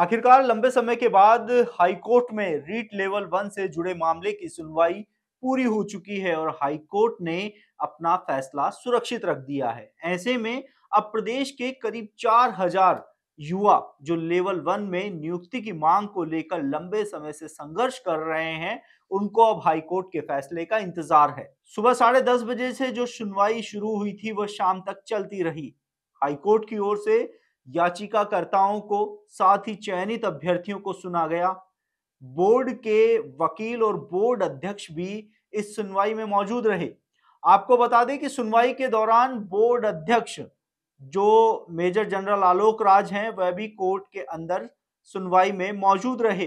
आखिरकार लंबे समय के बाद हाईकोर्ट में रीट लेवल वन से जुड़े मामले की सुनवाई पूरी हो चुकी है और हाईकोर्ट ने अपना फैसला सुरक्षित रख दिया है ऐसे में अब प्रदेश के करीब चार हजार युवा जो लेवल वन में नियुक्ति की मांग को लेकर लंबे समय से संघर्ष कर रहे हैं उनको अब हाईकोर्ट के फैसले का इंतजार है सुबह साढ़े दस बजे से जो सुनवाई शुरू हुई थी वह शाम तक चलती रही हाईकोर्ट की ओर से याचिकाकर्ताओं को साथ ही चयनित अभ्यर्थियों को सुना गया बोर्ड के वकील और बोर्ड अध्यक्ष भी इस सुनवाई में मौजूद रहे आपको बता दें कि सुनवाई के दौरान बोर्ड अध्यक्ष जो मेजर जनरल आलोक राज हैं वह भी कोर्ट के अंदर सुनवाई में मौजूद रहे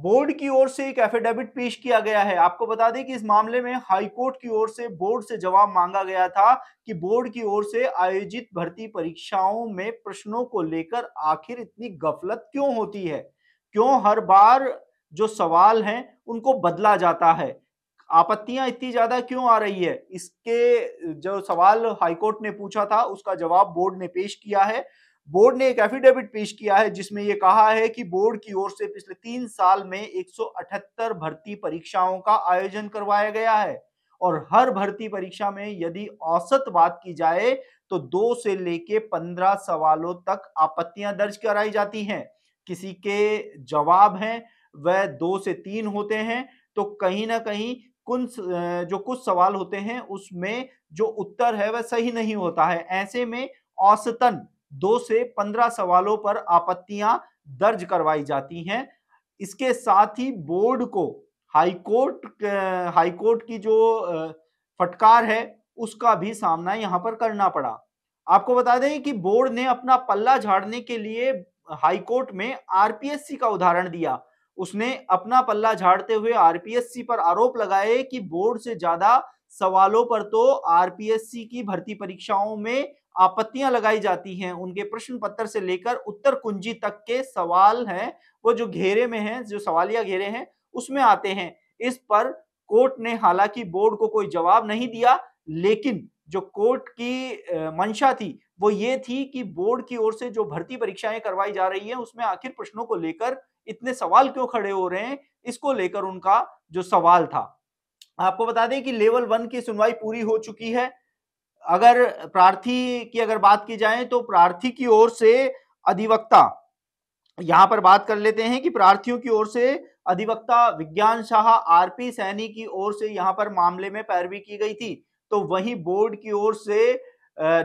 बोर्ड की ओर से एक एफिडेविट पेश किया गया है आपको बता दें कि इस मामले में हाईकोर्ट की ओर से बोर्ड से जवाब मांगा गया था कि बोर्ड की ओर से आयोजित भर्ती परीक्षाओं में प्रश्नों को लेकर आखिर इतनी गफलत क्यों होती है क्यों हर बार जो सवाल हैं उनको बदला जाता है आपत्तियां इतनी ज्यादा क्यों आ रही है इसके जो सवाल हाईकोर्ट ने पूछा था उसका जवाब बोर्ड ने पेश किया है बोर्ड ने एक एफिडेविट पेश किया है जिसमें यह कहा है कि बोर्ड की ओर से पिछले तीन साल में 178 भर्ती परीक्षाओं का आयोजन करवाया गया है और हर भर्ती परीक्षा में यदि औसत बात की जाए तो दो से लेके पंद्रह सवालों तक आपत्तियां दर्ज कराई जाती हैं किसी के जवाब हैं वह दो से तीन होते हैं तो कहीं ना कहीं कुन जो कुछ सवाल होते हैं उसमें जो उत्तर है वह सही नहीं होता है ऐसे में औसतन दो से पंद्रह सवालों पर आपत्तियां दर्ज करवाई जाती हैं इसके साथ ही बोर्ड को हाईकोर्ट हाईकोर्ट की जो फटकार है उसका भी सामना यहाँ पर करना पड़ा आपको बता दें कि बोर्ड ने अपना पल्ला झाड़ने के लिए हाईकोर्ट में आरपीएससी का उदाहरण दिया उसने अपना पल्ला झाड़ते हुए आरपीएससी पर आरोप लगाए कि बोर्ड से ज्यादा सवालों पर तो आरपीएससी की भर्ती परीक्षाओं में आपत्तियां लगाई जाती हैं उनके प्रश्न पत्र से लेकर उत्तर कुंजी तक के सवाल हैं वो जो घेरे में हैं जो सवालिया घेरे हैं उसमें आते हैं इस पर कोर्ट ने हालांकि बोर्ड को कोई जवाब नहीं दिया लेकिन जो कोर्ट की मंशा थी वो ये थी कि बोर्ड की ओर से जो भर्ती परीक्षाएं करवाई जा रही है उसमें आखिर प्रश्नों को लेकर इतने सवाल क्यों खड़े हो रहे हैं इसको लेकर उनका जो सवाल था आपको बता दें कि लेवल वन की सुनवाई पूरी हो चुकी है अगर प्रार्थी की अगर बात की जाए तो प्रार्थी की ओर से अधिवक्ता यहां पर बात कर लेते हैं कि प्रार्थियों की ओर से अधिवक्ता विज्ञान शाह आरपी सैनी की ओर से यहां पर मामले में पैरवी की गई थी तो वहीं बोर्ड की ओर से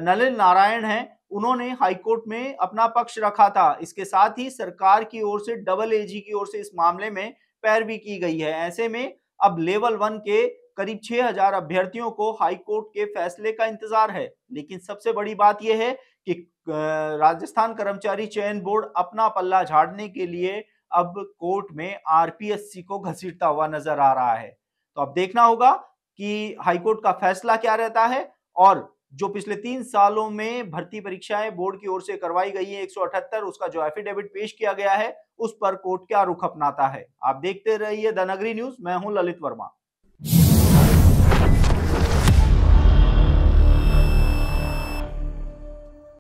नलिन नारायण हैं उन्होंने हाईकोर्ट में अपना पक्ष रखा था इसके साथ ही सरकार की ओर से डबल एजी की ओर से इस मामले में पैरवी की गई है ऐसे में अब लेवल वन के करीब 6000 अभ्यर्थियों को हाई कोर्ट के फैसले का इंतजार है लेकिन सबसे बड़ी बात यह है कि राजस्थान कर्मचारी चयन बोर्ड अपना पल्ला झाड़ने के लिए अब कोर्ट में आरपीएससी को घसीटता हुआ नजर आ रहा है तो अब देखना होगा कि हाईकोर्ट का फैसला क्या रहता है और जो पिछले तीन सालों में भर्ती परीक्षाएं बोर्ड की ओर से करवाई गई है एक उसका जो एफिडेविट पेश किया गया है उस पर कोर्ट क्या रुख अपनाता है आप देखते रहिए द नगरी न्यूज मैं हूं ललित वर्मा